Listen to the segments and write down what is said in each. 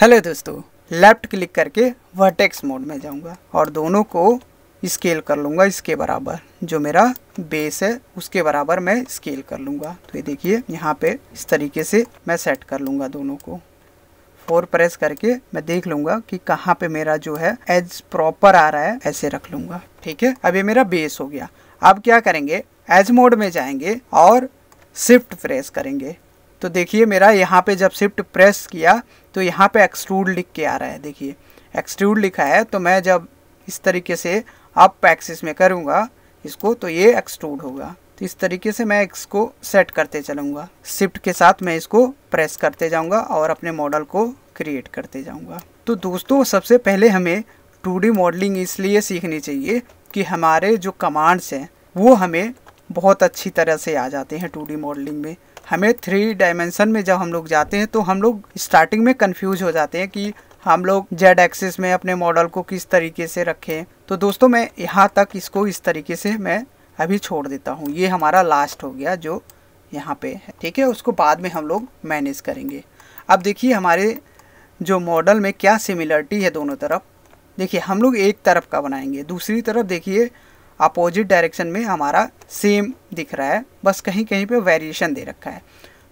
hello दोस्तों left click करके vertex mode में जाऊंगा और दोनों को स्केल कर लूँगा इसके बराबर जो मेरा बेस है उसके बराबर मैं स्केल कर लूँगा तो ये देखिए यहाँ पे इस तरीके से मैं सेट कर लूँगा दोनों को फोर प्रेस करके मैं देख लूँगा कि कहाँ पे मेरा जो है एज प्रॉपर आ रहा है ऐसे रख लूँगा ठीक है अब ये मेरा बेस हो गया अब क्या करेंगे एज मोड में जाएंगे और शिफ्ट प्रेस करेंगे तो देखिए मेरा यहाँ पे जब शिफ्ट प्रेस किया तो यहाँ पे एक्सट्रूड लिख के आ रहा है देखिए एक्सट्रूड लिखा है तो मैं जब इस तरीके से अप एक्सिस में करूँगा इसको तो ये एक्सट्रूड होगा तो इस तरीके से मैं इसको सेट करते चलूँगा शिफ्ट के साथ मैं इसको प्रेस करते जाऊँगा और अपने मॉडल को क्रिएट करते जाऊँगा तो दोस्तों सबसे पहले हमें टू मॉडलिंग इसलिए सीखनी चाहिए कि हमारे जो कमांड्स हैं वो हमें बहुत अच्छी तरह से आ जाते हैं टू मॉडलिंग में हमें थ्री डायमेंशन में जब हम लोग जाते हैं तो हम लोग स्टार्टिंग में कन्फ्यूज हो जाते हैं कि हम लोग जेड एक्सिस में अपने मॉडल को किस तरीके से रखें तो दोस्तों मैं यहाँ तक इसको इस तरीके से मैं अभी छोड़ देता हूँ ये हमारा लास्ट हो गया जो यहाँ पे है ठीक है उसको बाद में हम लोग मैनेज करेंगे अब देखिए हमारे जो मॉडल में क्या सिमिलरिटी है दोनों तरफ देखिए हम लोग एक तरफ का बनाएंगे दूसरी तरफ देखिए अपोजिट डायरेक्शन में हमारा सेम दिख रहा है बस कहीं कहीं पे वेरिएशन दे रखा है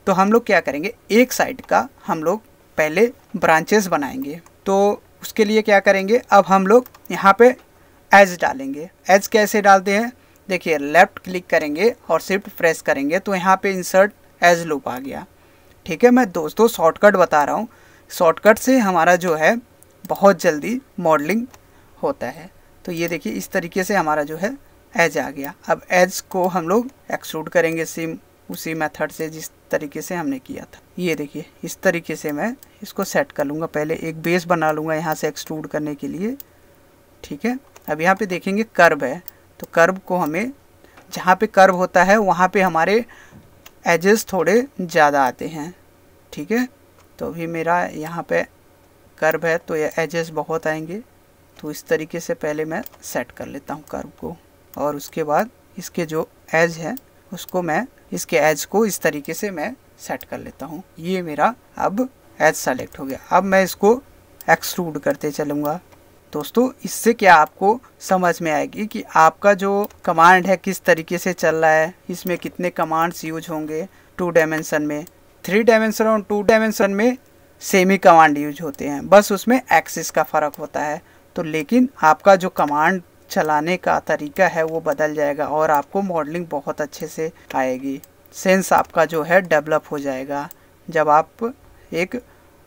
तो हम लोग क्या करेंगे एक साइड का हम लोग पहले ब्रांचेस बनाएंगे तो उसके लिए क्या करेंगे अब हम लोग यहाँ पे एज डालेंगे एज कैसे डालते हैं देखिए लेफ़्ट क्लिक करेंगे और शिफ्ट प्रेस करेंगे तो यहाँ पे इंसर्ट एज लूप आ गया ठीक है मैं दोस्तों शॉर्टकट बता रहा हूँ शॉर्टकट से हमारा जो है बहुत जल्दी मॉडलिंग होता है तो ये देखिए इस तरीके से हमारा जो है एज आ गया अब एज को हम लोग एक्सक्लूड करेंगे सिम उसी मेथड से जिस तरीके से हमने किया था ये देखिए इस तरीके से मैं इसको सेट कर लूँगा पहले एक बेस बना लूँगा यहाँ से एक्सट्रूड करने के लिए ठीक है अब यहाँ पे देखेंगे कर्व है तो कर्व को हमें जहाँ पे कर्व होता है वहाँ पे हमारे एजेस थोड़े ज़्यादा आते हैं ठीक है तो अभी मेरा यहाँ पर कर्व है तो ये एजेस बहुत आएंगे तो इस तरीके से पहले मैं सेट कर लेता हूँ कर्व को और उसके बाद इसके जो एज है उसको मैं इसके एज को इस तरीके से मैं सेट कर लेता हूँ ये मेरा अब एज सेलेक्ट हो गया अब मैं इसको एक्सट्रूड करते चलूँगा दोस्तों इससे क्या आपको समझ में आएगी कि आपका जो कमांड है किस तरीके से चल रहा है इसमें कितने कमांड्स यूज होंगे टू डायमेंशन में थ्री डायमेंशन और टू डायमेंशन में सेम ही कमांड यूज होते हैं बस उसमें एक्सिस का फ़र्क होता है तो लेकिन आपका जो कमांड चलाने का तरीका है वो बदल जाएगा और आपको मॉडलिंग बहुत अच्छे से आएगी सेंस आपका जो है डेवलप हो जाएगा जब आप एक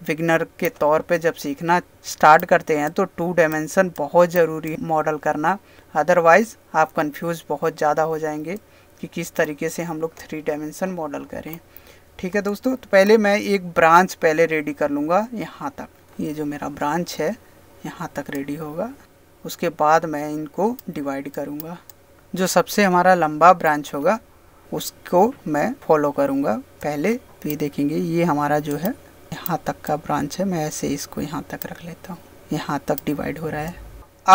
विगनर के तौर पे जब सीखना स्टार्ट करते हैं तो टू डायमेंशन बहुत ज़रूरी मॉडल करना अदरवाइज़ आप कंफ्यूज बहुत ज़्यादा हो जाएंगे कि किस तरीके से हम लोग थ्री डायमेंशन मॉडल करें ठीक है दोस्तों तो पहले मैं एक ब्रांच पहले रेडी कर लूँगा यहाँ तक ये जो मेरा ब्रांच है यहाँ तक रेडी होगा उसके बाद मैं इनको डिवाइड करूँगा जो सबसे हमारा लंबा ब्रांच होगा उसको मैं फॉलो करूँगा पहले तो ये देखेंगे ये हमारा जो है यहाँ तक का ब्रांच है मैं ऐसे इसको यहाँ तक रख लेता हूँ यहाँ तक डिवाइड हो रहा है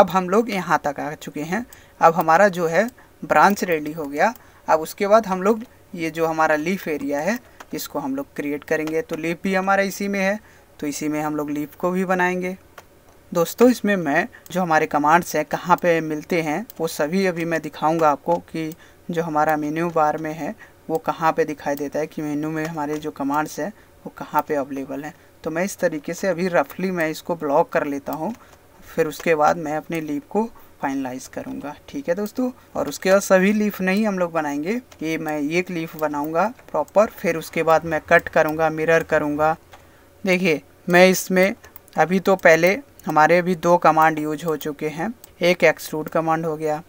अब हम लोग यहाँ तक आ चुके हैं अब हमारा जो है ब्रांच रेडी हो गया अब उसके बाद हम लोग ये जो हमारा लीफ एरिया है इसको हम लोग क्रिएट करेंगे तो लीफ भी हमारा इसी में है तो इसी में हम लोग लीफ को भी बनाएंगे दोस्तों इसमें मैं जो हमारे कमांड्स हैं कहाँ पे मिलते हैं वो सभी अभी मैं दिखाऊंगा आपको कि जो हमारा मेन्यू बार में है वो कहाँ पे दिखाई देता है कि मेन्यू में हमारे जो कमांड्स हैं वो कहाँ पे अवेलेबल हैं तो मैं इस तरीके से अभी रफली मैं इसको ब्लॉक कर लेता हूँ फिर उसके बाद मैं अपने लीव को फाइनलाइज करूँगा ठीक है दोस्तों और उसके बाद सभी लीफ नहीं हम लोग बनाएंगे ये मैं एक लीफ बनाऊँगा प्रॉपर फिर उसके बाद मैं कट करूँगा मिरर करूँगा देखिए मैं इसमें अभी तो पहले हमारे भी दो कमांड यूज हो चुके हैं एक एक्सट्रूड कमांड हो गया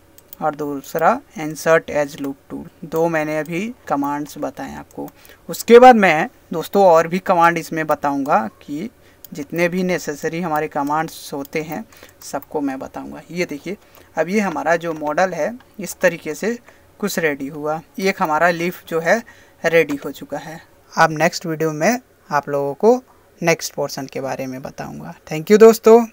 और दूसरा इंसर्ट एज लूप टूल दो मैंने अभी कमांड्स बताए आपको उसके बाद मैं दोस्तों और भी कमांड इसमें बताऊंगा कि जितने भी नेसेसरी हमारे कमांड्स होते हैं सबको मैं बताऊंगा ये देखिए अब ये हमारा जो मॉडल है इस तरीके से कुछ रेडी हुआ एक हमारा लिफ जो है रेडी हो चुका है अब नेक्स्ट वीडियो में आप लोगों को नेक्स्ट पोर्सन के बारे में बताऊँगा थैंक यू दोस्तों